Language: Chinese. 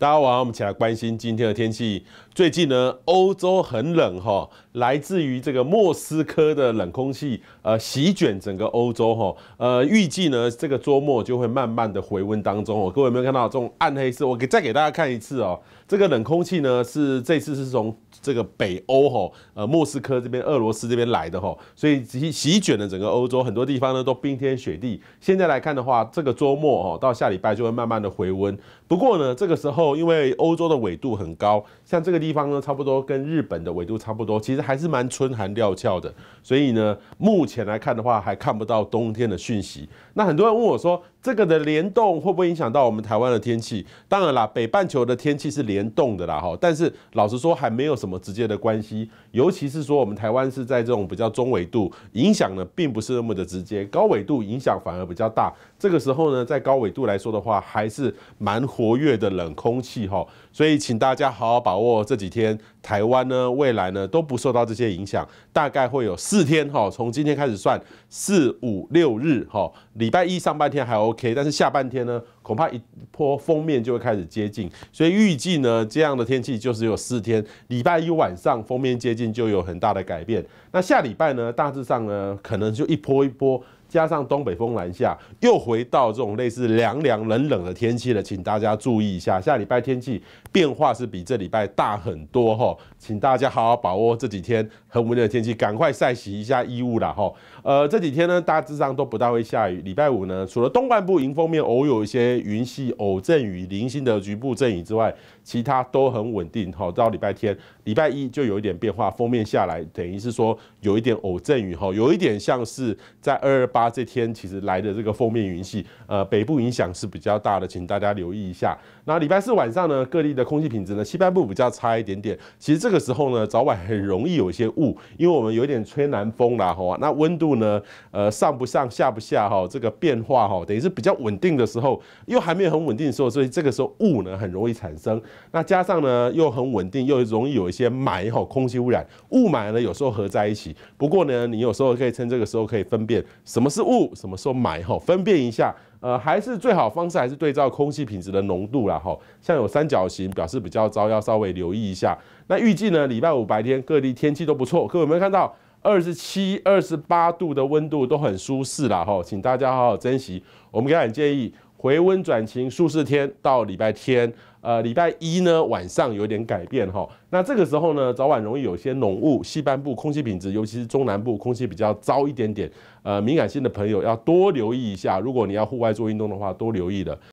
大家晚上好，我们一起来关心今天的天气。最近呢，欧洲很冷哈，来自于这个莫斯科的冷空气，呃，席卷整个欧洲哈。呃，预计呢，这个周末就会慢慢的回温当中。哦，各位有没有看到这种暗黑色？我给再给大家看一次哦。这个冷空气呢，是这次是从这个北欧哈，呃，莫斯科这边、俄罗斯这边来的哈，所以及席卷了整个欧洲，很多地方呢都冰天雪地。现在来看的话，这个周末哦，到下礼拜就会慢慢的回温。不过呢，这个时候。因为欧洲的纬度很高，像这个地方呢，差不多跟日本的纬度差不多，其实还是蛮春寒料峭的。所以呢，目前来看的话，还看不到冬天的讯息。那很多人问我说。这个的联动会不会影响到我们台湾的天气？当然啦，北半球的天气是联动的啦，哈。但是老实说，还没有什么直接的关系，尤其是说我们台湾是在这种比较中纬度，影响呢并不是那么的直接，高纬度影响反而比较大。这个时候呢，在高纬度来说的话，还是蛮活跃的冷空气，哈。所以请大家好好把握这几天，台湾呢未来呢都不受到这些影响，大概会有四天，哈，从今天开始算，四五六日，哈，礼拜一上半天还有。OK，但是下半天呢，恐怕一波封面就会开始接近，所以预计呢，这样的天气就是有四天，礼拜一晚上封面接近就有很大的改变。那下礼拜呢，大致上呢，可能就一波一波。加上东北风南下，又回到这种类似凉凉冷冷的天气了，请大家注意一下，下礼拜天气变化是比这礼拜大很多哈，请大家好好把握这几天很温热的天气，赶快晒洗一下衣物啦哈。呃，这几天呢大致上都不大会下雨，礼拜五呢除了东半部迎风面偶有一些云系偶阵雨、零星的局部阵雨之外，其他都很稳定哈。到礼拜天、礼拜一就有一点变化，封面下来等于是说有一点偶阵雨哈，有一点像是在二二八。啊，这天其实来的这个封面云系，呃，北部影响是比较大的，请大家留意一下。那礼拜四晚上呢，各地的空气品质呢，西半部比较差一点点。其实这个时候呢，早晚很容易有一些雾，因为我们有点吹南风啦，哈。那温度呢，呃，上不上下不下哈，这个变化哈，等于是比较稳定的时候，又还没有很稳定的时候，所以这个时候雾呢很容易产生。那加上呢，又很稳定，又容易有一些霾哈，空气污染，雾霾呢有时候合在一起。不过呢，你有时候可以趁这个时候可以分辨什么。是雾，什么时候买哈？分辨一下，呃，还是最好方式还是对照空气品质的浓度啦哈。像有三角形表示比较糟，要稍微留意一下。那预计呢，礼拜五白天各地天气都不错，各位有没有看到二十七、二十八度的温度都很舒适啦，哈，请大家好好珍惜。我们也很建议。回温转晴舒适天到礼拜天，呃，礼拜一呢晚上有点改变哈。那这个时候呢，早晚容易有些浓雾，西半部空气品质，尤其是中南部空气比较糟一点点，呃，敏感性的朋友要多留意一下。如果你要户外做运动的话，多留意的。